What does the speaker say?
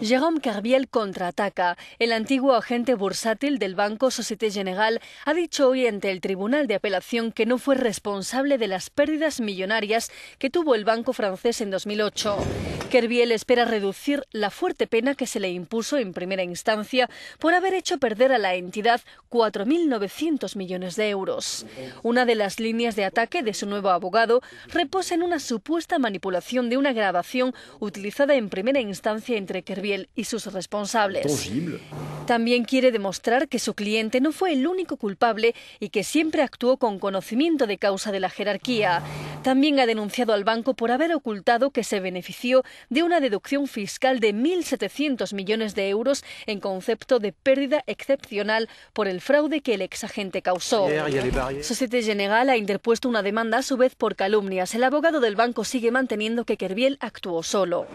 Jérôme Kerviel contraataca. El antiguo agente bursátil del banco Société Générale ha dicho hoy ante el Tribunal de Apelación que no fue responsable de las pérdidas millonarias que tuvo el banco francés en 2008. Kerviel espera reducir la fuerte pena que se le impuso en primera instancia por haber hecho perder a la entidad 4.900 millones de euros. Una de las líneas de ataque de su nuevo abogado reposa en una supuesta manipulación de una grabación utilizada en primera instancia entre Kerbiel y sus responsables. También quiere demostrar que su cliente no fue el único culpable y que siempre actuó con conocimiento de causa de la jerarquía. También ha denunciado al banco por haber ocultado que se benefició de una deducción fiscal de 1.700 millones de euros en concepto de pérdida excepcional por el fraude que el exagente causó. Societe General ha interpuesto una demanda a su vez por calumnias. El abogado del banco sigue manteniendo que Kerviel actuó solo.